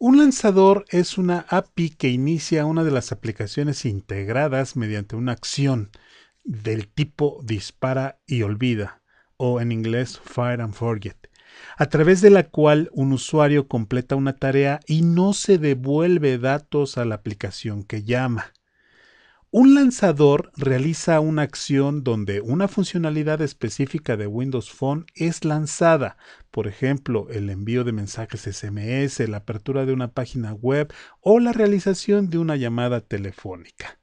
Un lanzador es una API que inicia una de las aplicaciones integradas mediante una acción del tipo dispara y olvida, o en inglés fire and forget, a través de la cual un usuario completa una tarea y no se devuelve datos a la aplicación que llama. Un lanzador realiza una acción donde una funcionalidad específica de Windows Phone es lanzada, por ejemplo, el envío de mensajes SMS, la apertura de una página web o la realización de una llamada telefónica.